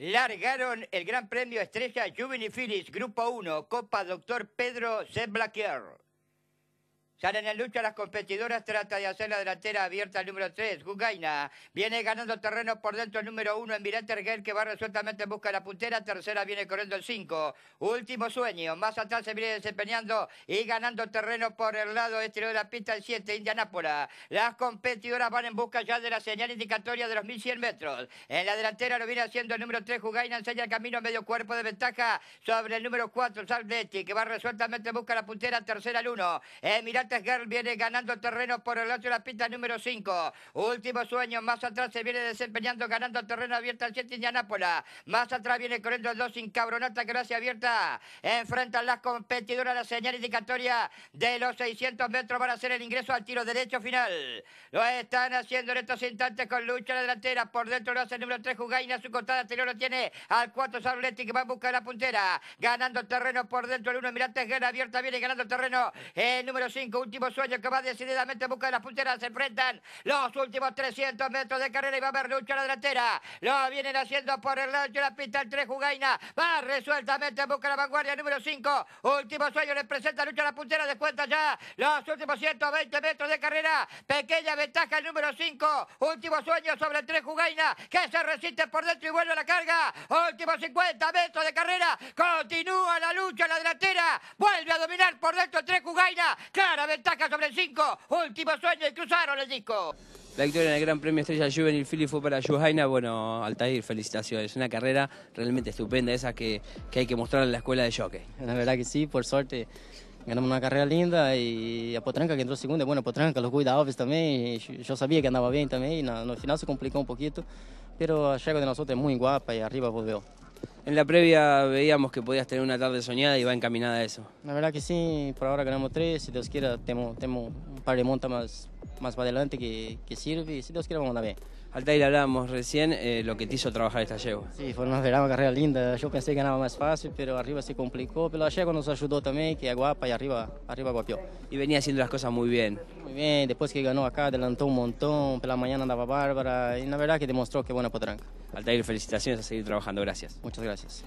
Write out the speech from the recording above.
largaron el Gran Premio Estrella Juvenil Phillips, Grupo 1, Copa Doctor Pedro Blackier Salen en lucha las competidoras, trata de hacer la delantera abierta al número 3, Jugaina Viene ganando terreno por dentro el número 1, Emirante Erguel, que va resueltamente en busca de la puntera. Tercera viene corriendo el 5. Último sueño, más atrás se viene desempeñando y ganando terreno por el lado exterior de la pista el 7, Indianápolis. Las competidoras van en busca ya de la señal indicatoria de los 1100 metros. En la delantera lo viene haciendo el número 3, Jugaina enseña el camino medio cuerpo de ventaja sobre el número 4, Salvetti que va resueltamente en busca de la puntera. Tercera el 1, Emirante Girl viene ganando terreno por el otro de la pista número 5. Último sueño, más atrás se viene desempeñando, ganando terreno abierta al 7 Indianápolis. Más atrás viene corriendo el 2 sin cabronata que hace abierta. Enfrentan las competidoras la señal indicatoria de los 600 metros. Van a hacer el ingreso al tiro derecho final. Lo están haciendo en estos instantes con lucha la delantera. Por dentro lo hace el número 3 Jugaina. Su costada anterior lo tiene al 4 Sarletti que va a buscar la puntera. Ganando terreno por dentro el 1 Mirantes Guerra abierta. Viene ganando terreno el número 5 último sueño que va decididamente en busca de las punteras. Se enfrentan los últimos 300 metros de carrera y va a haber lucha a la delantera. Lo vienen haciendo por el lado de la pista el 3 Jugaina. Va resueltamente en busca la vanguardia número 5. Último sueño le presenta lucha a la puntera. Descuenta ya los últimos 120 metros de carrera. Pequeña ventaja el número 5. Último sueño sobre el 3 Jugaina que se resiste por dentro y vuelve a la carga. Últimos 50 metros de carrera. Continúa dominar por dentro el 3 Clara ventaja sobre el 5. Último sueño y cruzaron el disco. La victoria en el Gran Premio Estrella Juvenil Philly fue para Yuhaina. Bueno, Altair, felicitaciones. Una carrera realmente estupenda, esa que, que hay que mostrar en la escuela de jockey. La verdad que sí, por suerte ganamos una carrera linda y a Potranca que entró segunda, bueno, Potranca, los cuidados Alves también, yo sabía que andaba bien también, y al final se complicó un poquito, pero a de nosotros es muy guapa y arriba volvió. En la previa veíamos que podías tener una tarde soñada y va encaminada a eso. La verdad que sí, por ahora ganamos tres, si Dios quiera, tenemos, tenemos un par de montas más más para adelante que, sirve y si Dios quiere vamos a ver. Altair, hablábamos recién eh, lo que te hizo trabajar esta yegua. Sí, fue una carrera linda. Yo pensé que ganaba más fácil, pero arriba se complicó. Pero la yegua nos ayudó también, que es guapa y arriba, arriba guapió. Y venía haciendo las cosas muy bien. Muy bien, después que ganó acá, adelantó un montón. Por la mañana andaba bárbara y la verdad que demostró que buena potranca. Altair, felicitaciones a seguir trabajando. Gracias. Muchas gracias.